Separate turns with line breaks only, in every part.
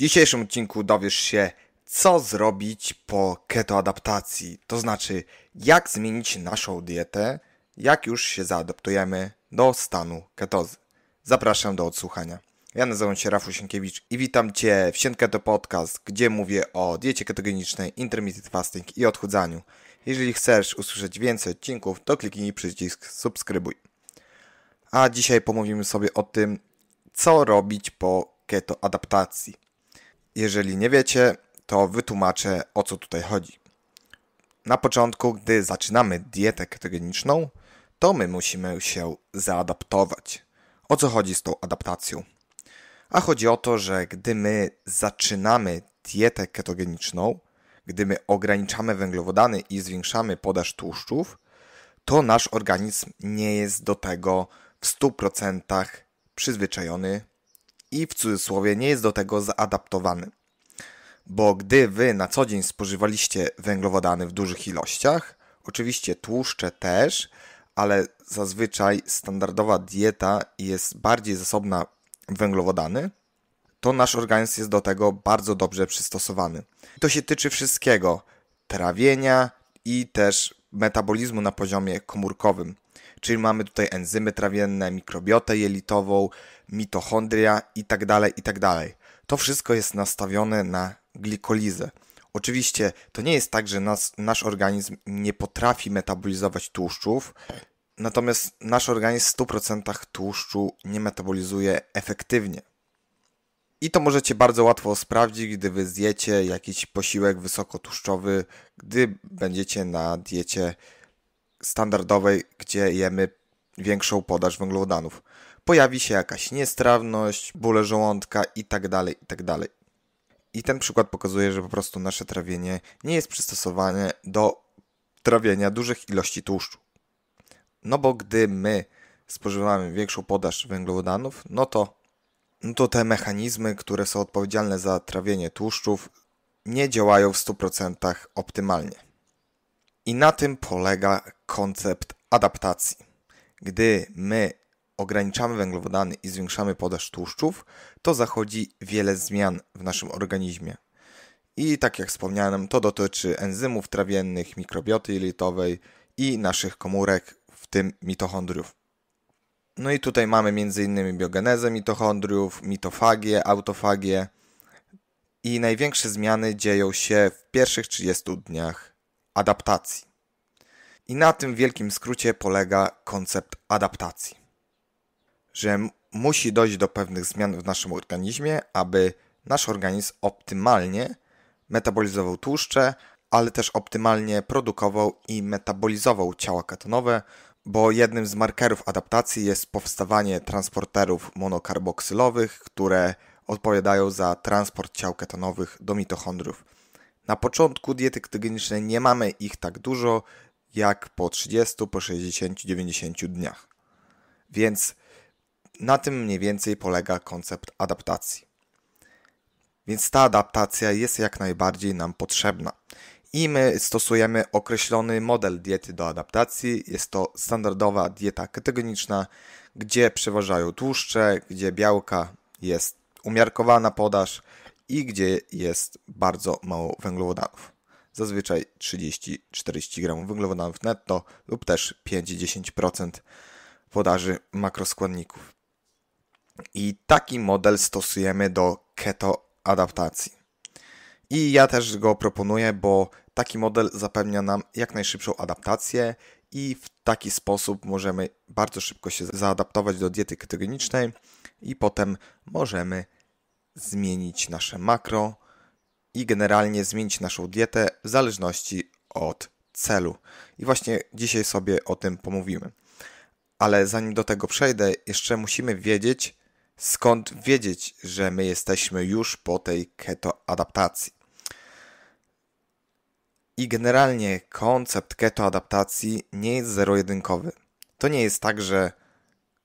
W dzisiejszym odcinku dowiesz się, co zrobić po ketoadaptacji, to znaczy jak zmienić naszą dietę, jak już się zaadaptujemy do stanu ketozy. Zapraszam do odsłuchania. Ja nazywam się Rafał Sienkiewicz i witam Cię w Sienketo Podcast, gdzie mówię o diecie ketogenicznej, intermittent fasting i odchudzaniu. Jeżeli chcesz usłyszeć więcej odcinków, to kliknij przycisk subskrybuj. A dzisiaj pomówimy sobie o tym, co robić po ketoadaptacji. Jeżeli nie wiecie, to wytłumaczę o co tutaj chodzi. Na początku, gdy zaczynamy dietę ketogeniczną, to my musimy się zaadaptować. O co chodzi z tą adaptacją? A chodzi o to, że gdy my zaczynamy dietę ketogeniczną, gdy my ograniczamy węglowodany i zwiększamy podaż tłuszczów, to nasz organizm nie jest do tego w 100% przyzwyczajony i w cudzysłowie nie jest do tego zaadaptowany. Bo gdy wy na co dzień spożywaliście węglowodany w dużych ilościach, oczywiście tłuszcze też, ale zazwyczaj standardowa dieta jest bardziej zasobna w węglowodany, to nasz organizm jest do tego bardzo dobrze przystosowany. to się tyczy wszystkiego: trawienia i też metabolizmu na poziomie komórkowym. Czyli mamy tutaj enzymy trawienne, mikrobiotę jelitową, mitochondria itd., tak itd. Tak to wszystko jest nastawione na glikolizę. Oczywiście to nie jest tak, że nas, nasz organizm nie potrafi metabolizować tłuszczów, natomiast nasz organizm w 100% tłuszczu nie metabolizuje efektywnie. I to możecie bardzo łatwo sprawdzić, gdy wy zjecie jakiś posiłek wysokotłuszczowy, gdy będziecie na diecie standardowej, gdzie jemy większą podaż węglowodanów pojawi się jakaś niestrawność, bóle żołądka itd., tak itd. Tak I ten przykład pokazuje, że po prostu nasze trawienie nie jest przystosowane do trawienia dużych ilości tłuszczu. No bo gdy my spożywamy większą podaż węglowodanów, no to, no to te mechanizmy, które są odpowiedzialne za trawienie tłuszczów, nie działają w 100% optymalnie. I na tym polega koncept adaptacji. Gdy my ograniczamy węglowodany i zwiększamy podaż tłuszczów, to zachodzi wiele zmian w naszym organizmie. I tak jak wspomniałem, to dotyczy enzymów trawiennych, mikrobioty jelitowej i naszych komórek, w tym mitochondriów. No i tutaj mamy m.in. biogenezę mitochondriów, mitofagię, autofagię. I największe zmiany dzieją się w pierwszych 30 dniach adaptacji. I na tym wielkim skrócie polega koncept adaptacji że musi dojść do pewnych zmian w naszym organizmie, aby nasz organizm optymalnie metabolizował tłuszcze, ale też optymalnie produkował i metabolizował ciała ketonowe, bo jednym z markerów adaptacji jest powstawanie transporterów monokarboksylowych, które odpowiadają za transport ciał ketonowych do mitochondriów. Na początku diety ketogenicznej nie mamy ich tak dużo jak po 30, po 60, 90 dniach. Więc na tym mniej więcej polega koncept adaptacji. Więc ta adaptacja jest jak najbardziej nam potrzebna. I my stosujemy określony model diety do adaptacji. Jest to standardowa dieta ketogeniczna, gdzie przeważają tłuszcze, gdzie białka jest umiarkowana podaż i gdzie jest bardzo mało węglowodanów. Zazwyczaj 30-40 g węglowodanów netto lub też 5-10% podaży makroskładników. I taki model stosujemy do keto adaptacji. I ja też go proponuję, bo taki model zapewnia nam jak najszybszą adaptację i w taki sposób możemy bardzo szybko się zaadaptować do diety ketogenicznej i potem możemy zmienić nasze makro i generalnie zmienić naszą dietę w zależności od celu. I właśnie dzisiaj sobie o tym pomówimy. Ale zanim do tego przejdę, jeszcze musimy wiedzieć, skąd wiedzieć, że my jesteśmy już po tej ketoadaptacji. I generalnie koncept ketoadaptacji nie jest zero-jedynkowy. To nie jest tak, że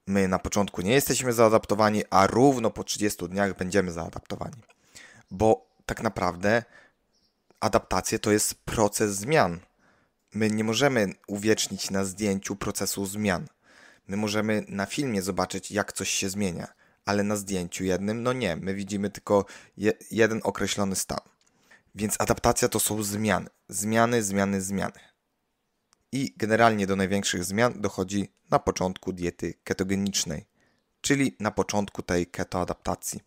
my na początku nie jesteśmy zaadaptowani, a równo po 30 dniach będziemy zaadaptowani. Bo tak naprawdę adaptacje to jest proces zmian. My nie możemy uwiecznić na zdjęciu procesu zmian. My możemy na filmie zobaczyć, jak coś się zmienia ale na zdjęciu jednym, no nie, my widzimy tylko je, jeden określony stan. Więc adaptacja to są zmiany, zmiany, zmiany, zmiany. I generalnie do największych zmian dochodzi na początku diety ketogenicznej, czyli na początku tej ketoadaptacji.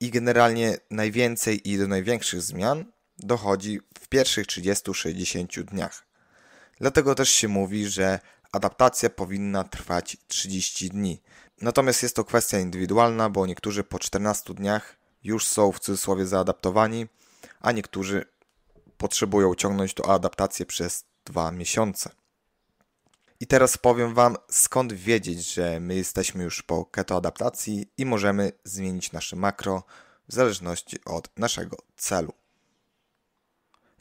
I generalnie najwięcej i do największych zmian dochodzi w pierwszych 30-60 dniach. Dlatego też się mówi, że adaptacja powinna trwać 30 dni, Natomiast jest to kwestia indywidualna, bo niektórzy po 14 dniach już są w cudzysłowie zaadaptowani, a niektórzy potrzebują ciągnąć tą adaptację przez dwa miesiące. I teraz powiem Wam, skąd wiedzieć, że my jesteśmy już po ketoadaptacji i możemy zmienić nasze makro w zależności od naszego celu.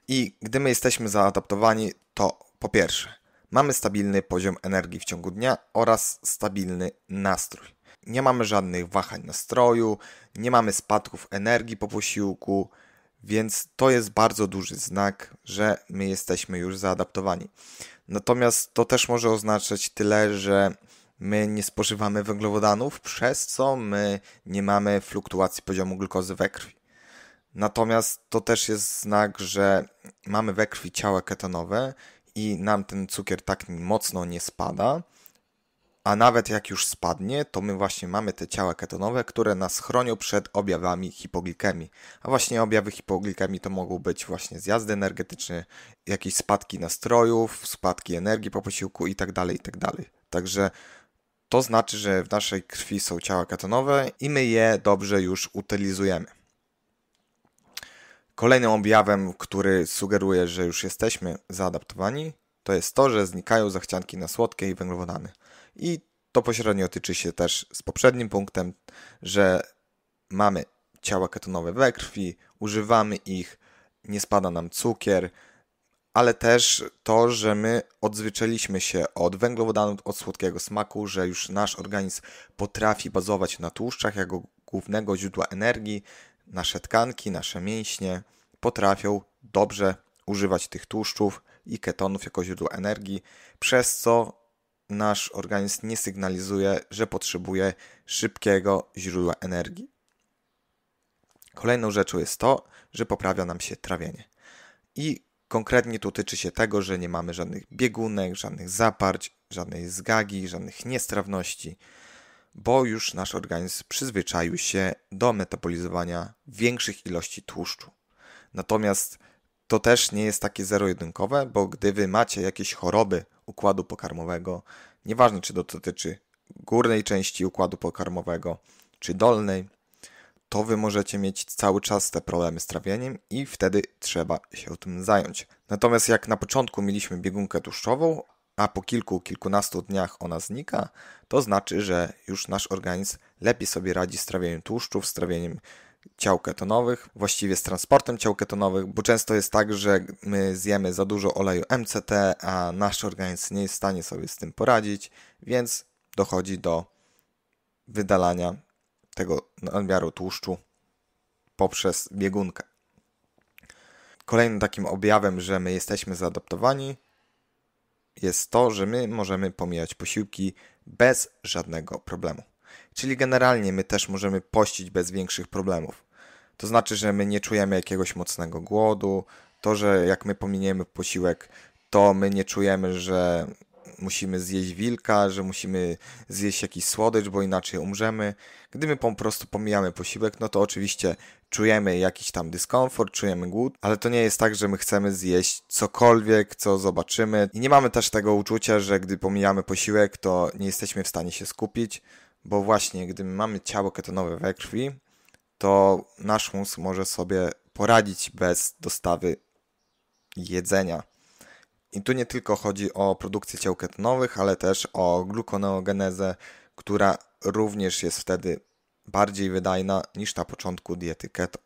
I gdy my jesteśmy zaadaptowani, to po pierwsze, Mamy stabilny poziom energii w ciągu dnia oraz stabilny nastrój. Nie mamy żadnych wahań nastroju, nie mamy spadków energii po posiłku, więc to jest bardzo duży znak, że my jesteśmy już zaadaptowani. Natomiast to też może oznaczać tyle, że my nie spożywamy węglowodanów, przez co my nie mamy fluktuacji poziomu glukozy we krwi. Natomiast to też jest znak, że mamy we krwi ciała ketonowe i nam ten cukier tak mocno nie spada, a nawet jak już spadnie, to my właśnie mamy te ciała ketonowe, które nas chronią przed objawami hipoglikemii. A właśnie objawy hipoglikemii to mogą być właśnie zjazdy energetyczne, jakieś spadki nastrojów, spadki energii po posiłku itd., tak itd. Tak Także to znaczy, że w naszej krwi są ciała ketonowe i my je dobrze już utylizujemy. Kolejnym objawem, który sugeruje, że już jesteśmy zaadaptowani, to jest to, że znikają zachcianki na słodkie i węglowodany. I to pośrednio tyczy się też z poprzednim punktem, że mamy ciała ketonowe we krwi, używamy ich, nie spada nam cukier, ale też to, że my odzwyczailiśmy się od węglowodanów, od słodkiego smaku, że już nasz organizm potrafi bazować na tłuszczach jako głównego źródła energii, nasze tkanki, nasze mięśnie potrafią dobrze używać tych tłuszczów i ketonów jako źródła energii, przez co nasz organizm nie sygnalizuje, że potrzebuje szybkiego źródła energii. Kolejną rzeczą jest to, że poprawia nam się trawienie. I konkretnie dotyczy tyczy się tego, że nie mamy żadnych biegunek, żadnych zaparć, żadnej zgagi, żadnych niestrawności bo już nasz organizm przyzwyczaił się do metabolizowania większych ilości tłuszczu. Natomiast to też nie jest takie zero-jedynkowe, bo gdy wy macie jakieś choroby układu pokarmowego, nieważne czy to dotyczy górnej części układu pokarmowego, czy dolnej, to wy możecie mieć cały czas te problemy z trawieniem i wtedy trzeba się tym zająć. Natomiast jak na początku mieliśmy biegunkę tłuszczową, a po kilku, kilkunastu dniach ona znika, to znaczy, że już nasz organizm lepiej sobie radzi z trawieniem tłuszczów, z trawieniem ciał ketonowych, właściwie z transportem ciał ketonowych, bo często jest tak, że my zjemy za dużo oleju MCT, a nasz organizm nie jest w stanie sobie z tym poradzić, więc dochodzi do wydalania tego nadmiaru tłuszczu poprzez biegunkę. Kolejnym takim objawem, że my jesteśmy zaadaptowani, jest to, że my możemy pomijać posiłki bez żadnego problemu. Czyli generalnie my też możemy pościć bez większych problemów. To znaczy, że my nie czujemy jakiegoś mocnego głodu, to, że jak my pominiemy posiłek, to my nie czujemy, że musimy zjeść wilka, że musimy zjeść jakiś słodycz, bo inaczej umrzemy. Gdy my po prostu pomijamy posiłek, no to oczywiście czujemy jakiś tam dyskomfort, czujemy głód, ale to nie jest tak, że my chcemy zjeść cokolwiek, co zobaczymy. I nie mamy też tego uczucia, że gdy pomijamy posiłek, to nie jesteśmy w stanie się skupić, bo właśnie gdy mamy ciało ketonowe we krwi, to nasz mózg może sobie poradzić bez dostawy jedzenia. I tu nie tylko chodzi o produkcję ciał ketonowych, ale też o glukoneogenezę, która również jest wtedy bardziej wydajna niż na początku diety keto.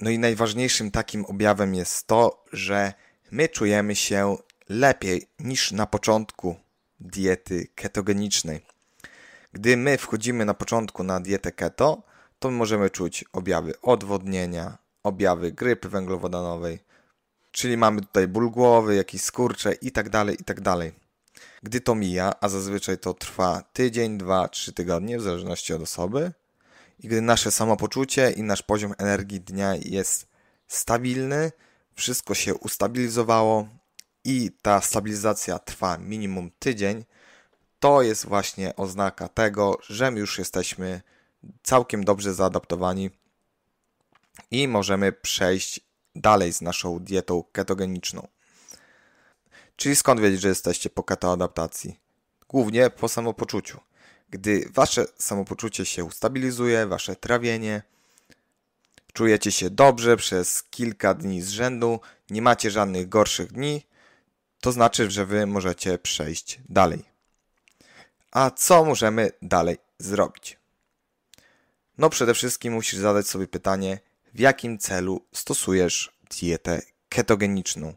No i najważniejszym takim objawem jest to, że my czujemy się lepiej niż na początku diety ketogenicznej. Gdy my wchodzimy na początku na dietę keto, to możemy czuć objawy odwodnienia, objawy grypy węglowodanowej, Czyli mamy tutaj ból głowy, jakieś skurcze i tak dalej, i tak dalej. Gdy to mija, a zazwyczaj to trwa tydzień, dwa, trzy tygodnie, w zależności od osoby, i gdy nasze samopoczucie i nasz poziom energii dnia jest stabilny, wszystko się ustabilizowało i ta stabilizacja trwa minimum tydzień, to jest właśnie oznaka tego, że już jesteśmy całkiem dobrze zaadaptowani i możemy przejść dalej z naszą dietą ketogeniczną. Czyli skąd wiedzieć, że jesteście po ketoadaptacji? Głównie po samopoczuciu. Gdy wasze samopoczucie się ustabilizuje, wasze trawienie, czujecie się dobrze przez kilka dni z rzędu, nie macie żadnych gorszych dni, to znaczy, że wy możecie przejść dalej. A co możemy dalej zrobić? No przede wszystkim musisz zadać sobie pytanie, w jakim celu stosujesz dietę ketogeniczną.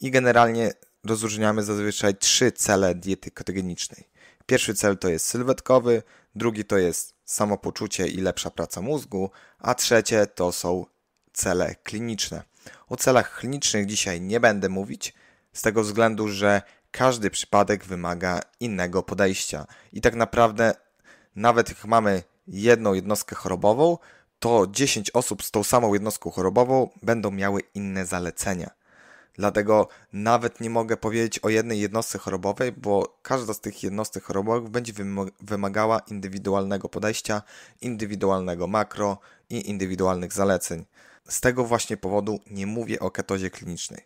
I generalnie rozróżniamy zazwyczaj trzy cele diety ketogenicznej. Pierwszy cel to jest sylwetkowy, drugi to jest samopoczucie i lepsza praca mózgu, a trzecie to są cele kliniczne. O celach klinicznych dzisiaj nie będę mówić, z tego względu, że każdy przypadek wymaga innego podejścia. I tak naprawdę, nawet jak mamy jedną jednostkę chorobową, to 10 osób z tą samą jednostką chorobową będą miały inne zalecenia. Dlatego nawet nie mogę powiedzieć o jednej jednostce chorobowej, bo każda z tych jednostek chorobowych będzie wymagała indywidualnego podejścia, indywidualnego makro i indywidualnych zaleceń. Z tego właśnie powodu nie mówię o ketozie klinicznej.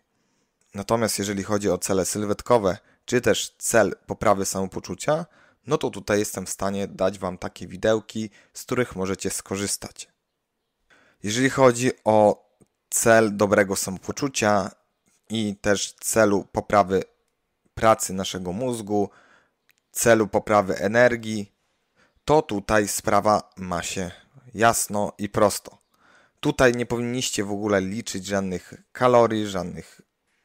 Natomiast jeżeli chodzi o cele sylwetkowe, czy też cel poprawy samopoczucia, no to tutaj jestem w stanie dać Wam takie widełki, z których możecie skorzystać. Jeżeli chodzi o cel dobrego samopoczucia i też celu poprawy pracy naszego mózgu, celu poprawy energii, to tutaj sprawa ma się jasno i prosto. Tutaj nie powinniście w ogóle liczyć żadnych kalorii, żadnych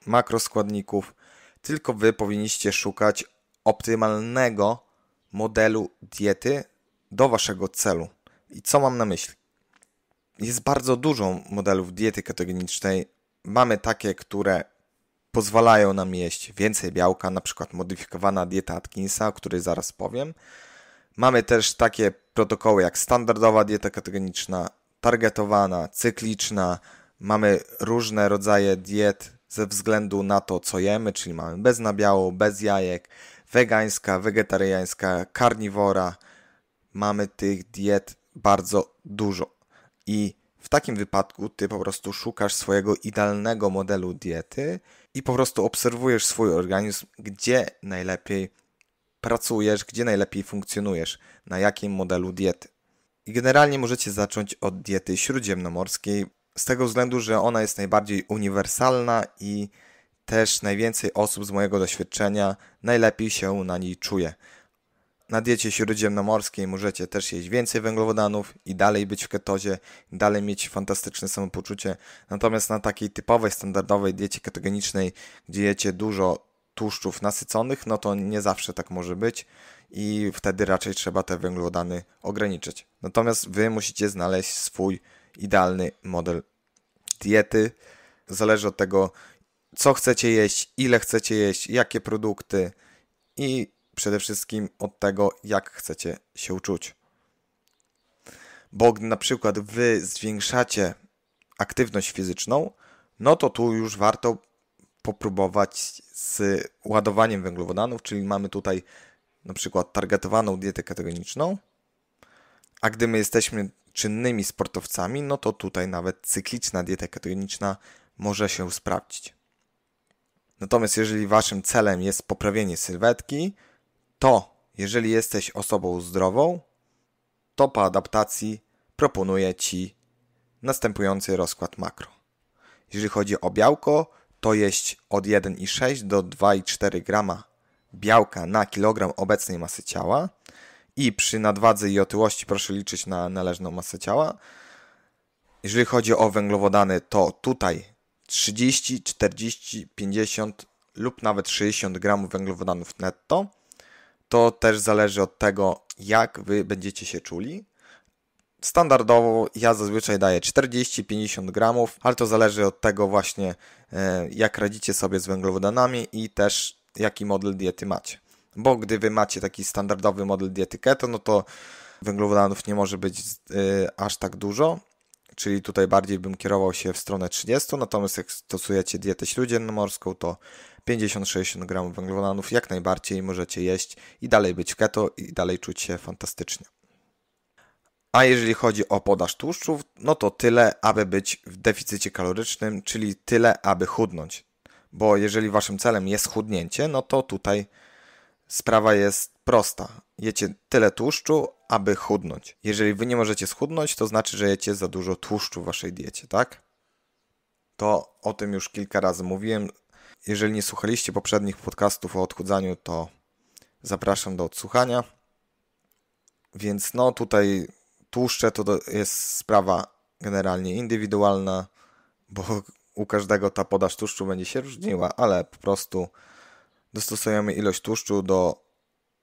makroskładników, tylko wy powinniście szukać optymalnego modelu diety do waszego celu. I co mam na myśli? jest bardzo dużo modelów diety ketogenicznej. Mamy takie, które pozwalają nam jeść więcej białka, na przykład modyfikowana dieta Atkinsa, o której zaraz powiem. Mamy też takie protokoły jak standardowa dieta ketogeniczna, targetowana, cykliczna. Mamy różne rodzaje diet ze względu na to, co jemy, czyli mamy bez nabiału, bez jajek, wegańska, wegetariańska, karniwora. Mamy tych diet bardzo dużo. I w takim wypadku ty po prostu szukasz swojego idealnego modelu diety i po prostu obserwujesz swój organizm, gdzie najlepiej pracujesz, gdzie najlepiej funkcjonujesz, na jakim modelu diety. I generalnie możecie zacząć od diety śródziemnomorskiej, z tego względu, że ona jest najbardziej uniwersalna i też najwięcej osób z mojego doświadczenia najlepiej się na niej czuje. Na diecie śródziemnomorskiej możecie też jeść więcej węglowodanów i dalej być w ketozie, dalej mieć fantastyczne samopoczucie. Natomiast na takiej typowej, standardowej diecie ketogenicznej, gdzie jecie dużo tłuszczów nasyconych, no to nie zawsze tak może być i wtedy raczej trzeba te węglowodany ograniczyć. Natomiast wy musicie znaleźć swój idealny model diety. Zależy od tego, co chcecie jeść, ile chcecie jeść, jakie produkty i przede wszystkim od tego, jak chcecie się czuć. Bo gdy na przykład wy zwiększacie aktywność fizyczną, no to tu już warto popróbować z ładowaniem węglowodanów, czyli mamy tutaj na przykład targetowaną dietę ketogeniczną, a gdy my jesteśmy czynnymi sportowcami, no to tutaj nawet cykliczna dieta ketogeniczna może się sprawdzić. Natomiast jeżeli waszym celem jest poprawienie sylwetki, to, jeżeli jesteś osobą zdrową, to po adaptacji proponuję Ci następujący rozkład makro. Jeżeli chodzi o białko, to jeść od 1,6 do 2,4 grama białka na kilogram obecnej masy ciała i przy nadwadze i otyłości proszę liczyć na należną masę ciała. Jeżeli chodzi o węglowodany, to tutaj 30, 40, 50 lub nawet 60 gramów węglowodanów netto to też zależy od tego, jak wy będziecie się czuli. Standardowo ja zazwyczaj daję 40-50 gramów, ale to zależy od tego właśnie, e, jak radzicie sobie z węglowodanami i też jaki model diety macie. Bo gdy wy macie taki standardowy model diety keto, no to węglowodanów nie może być e, aż tak dużo, czyli tutaj bardziej bym kierował się w stronę 30, natomiast jak stosujecie dietę śródziemnomorską, to 50-60 gramów węglowodanów jak najbardziej możecie jeść i dalej być w keto i dalej czuć się fantastycznie. A jeżeli chodzi o podaż tłuszczów, no to tyle, aby być w deficycie kalorycznym, czyli tyle, aby chudnąć. Bo jeżeli waszym celem jest chudnięcie, no to tutaj sprawa jest prosta. Jecie tyle tłuszczu, aby chudnąć. Jeżeli wy nie możecie schudnąć, to znaczy, że jecie za dużo tłuszczu w waszej diecie, tak? To o tym już kilka razy mówiłem. Jeżeli nie słuchaliście poprzednich podcastów o odchudzaniu, to zapraszam do odsłuchania. Więc no tutaj tłuszcze to jest sprawa generalnie indywidualna, bo u każdego ta podaż tłuszczu będzie się różniła, ale po prostu dostosujemy ilość tłuszczu do,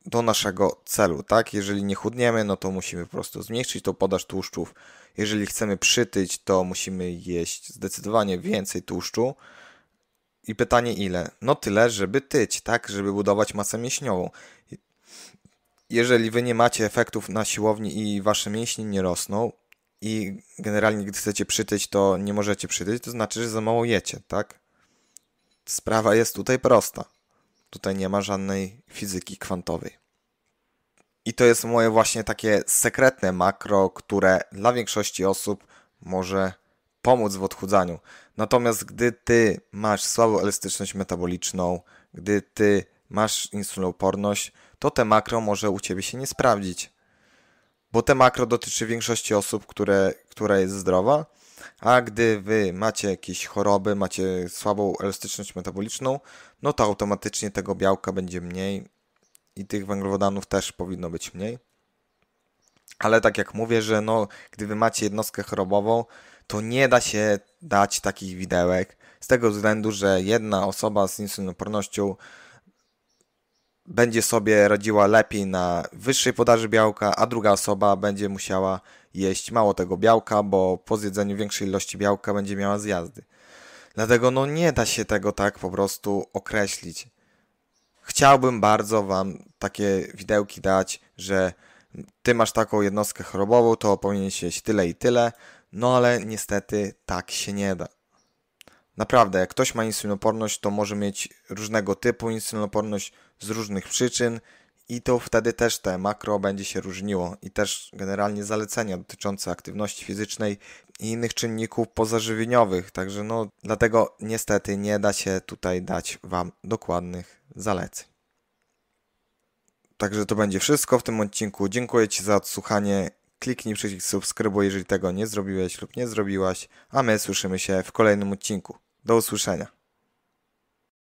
do naszego celu, tak? Jeżeli nie chudniemy, no to musimy po prostu zmniejszyć tą podaż tłuszczów. Jeżeli chcemy przytyć, to musimy jeść zdecydowanie więcej tłuszczu. I pytanie ile? No tyle, żeby tyć, tak? Żeby budować masę mięśniową. Jeżeli wy nie macie efektów na siłowni i wasze mięśnie nie rosną i generalnie gdy chcecie przytyć, to nie możecie przytyć, to znaczy, że za mało jecie, tak? Sprawa jest tutaj prosta. Tutaj nie ma żadnej fizyki kwantowej. I to jest moje właśnie takie sekretne makro, które dla większości osób może pomóc w odchudzaniu. Natomiast gdy ty masz słabą elastyczność metaboliczną, gdy ty masz insulinooporność, to te makro może u ciebie się nie sprawdzić. Bo te makro dotyczy większości osób, które, która jest zdrowa, a gdy wy macie jakieś choroby, macie słabą elastyczność metaboliczną, no to automatycznie tego białka będzie mniej i tych węglowodanów też powinno być mniej ale tak jak mówię, że no, gdy wy macie jednostkę chorobową, to nie da się dać takich widełek z tego względu, że jedna osoba z insulinopornością będzie sobie radziła lepiej na wyższej podaży białka, a druga osoba będzie musiała jeść mało tego białka, bo po zjedzeniu większej ilości białka będzie miała zjazdy. Dlatego no nie da się tego tak po prostu określić. Chciałbym bardzo Wam takie widełki dać, że ty masz taką jednostkę chorobową, to powinieneś jeść tyle i tyle, no ale niestety tak się nie da. Naprawdę, jak ktoś ma insulinoporność, to może mieć różnego typu insulinoporność z różnych przyczyn i to wtedy też te makro będzie się różniło i też generalnie zalecenia dotyczące aktywności fizycznej i innych czynników pozażywieniowych. Także no, dlatego niestety nie da się tutaj dać Wam dokładnych zaleceń. Także to będzie wszystko w tym odcinku. Dziękuję Ci za odsłuchanie. Kliknij przycisk subskrybuj, jeżeli tego nie zrobiłeś lub nie zrobiłaś, a my słyszymy się w kolejnym odcinku. Do usłyszenia.